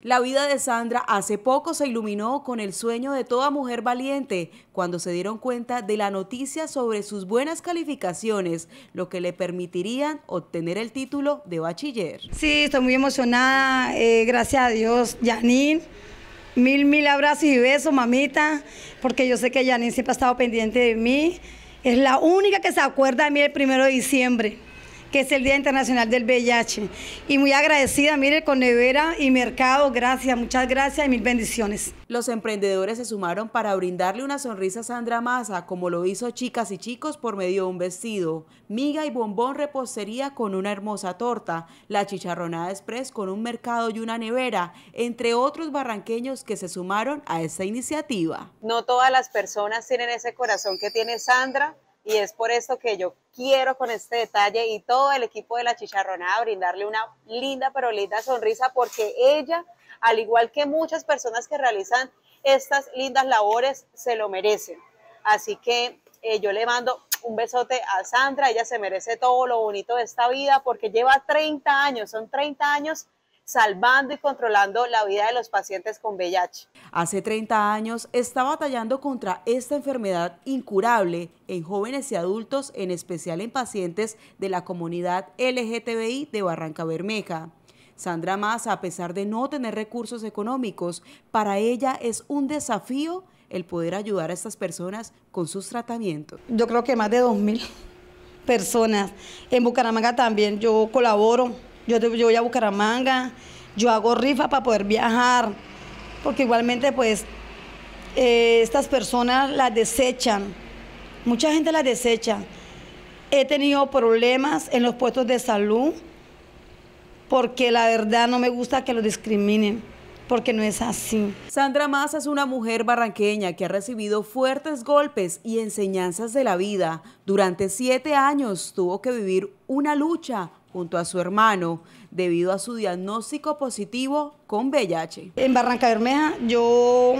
La vida de Sandra hace poco se iluminó con el sueño de toda mujer valiente cuando se dieron cuenta de la noticia sobre sus buenas calificaciones, lo que le permitirían obtener el título de bachiller. Sí, estoy muy emocionada, eh, gracias a Dios, Janine. Mil, mil abrazos y besos, mamita, porque yo sé que Janine siempre ha estado pendiente de mí. Es la única que se acuerda de mí el primero de diciembre que es el Día Internacional del VIH. Y muy agradecida, mire, con Nevera y Mercado, gracias, muchas gracias y mil bendiciones. Los emprendedores se sumaron para brindarle una sonrisa a Sandra Maza, como lo hizo Chicas y Chicos por medio de un vestido, miga y bombón repostería con una hermosa torta, la chicharronada express con un mercado y una nevera, entre otros barranqueños que se sumaron a esta iniciativa. No todas las personas tienen ese corazón que tiene Sandra, y es por esto que yo quiero con este detalle y todo el equipo de la chicharronada brindarle una linda pero linda sonrisa porque ella, al igual que muchas personas que realizan estas lindas labores, se lo merecen. Así que eh, yo le mando un besote a Sandra, ella se merece todo lo bonito de esta vida porque lleva 30 años, son 30 años salvando y controlando la vida de los pacientes con VIH. Hace 30 años está batallando contra esta enfermedad incurable en jóvenes y adultos, en especial en pacientes de la comunidad LGTBI de Barranca Bermeja. Sandra Maza, a pesar de no tener recursos económicos, para ella es un desafío el poder ayudar a estas personas con sus tratamientos. Yo creo que más de 2.000 personas. En Bucaramanga también yo colaboro yo, voy a Bucaramanga, yo hago rifa para poder viajar, porque igualmente pues eh, estas personas las desechan, mucha gente las desecha. He tenido problemas en los puestos de salud porque la verdad no me gusta que lo discriminen porque no es así. Sandra Massa es una mujer barranqueña que ha recibido fuertes golpes y enseñanzas de la vida. Durante siete años tuvo que vivir una lucha junto a su hermano debido a su diagnóstico positivo con VIH. En Barranca Bermeja yo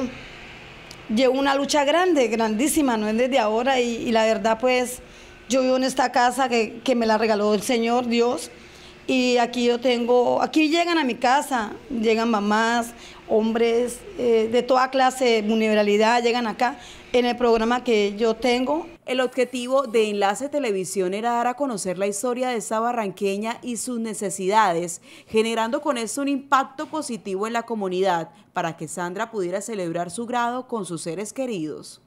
llevo una lucha grande, grandísima, no es desde ahora y, la verdad pues yo vivo en esta casa que, que me la regaló el Señor Dios. Y aquí yo tengo, aquí llegan a mi casa, llegan mamás, hombres eh, de toda clase, vulnerabilidad, llegan acá en el programa que yo tengo. El objetivo de Enlace Televisión era dar a conocer la historia de esta barranqueña y sus necesidades, generando con eso un impacto positivo en la comunidad para que Sandra pudiera celebrar su grado con sus seres queridos.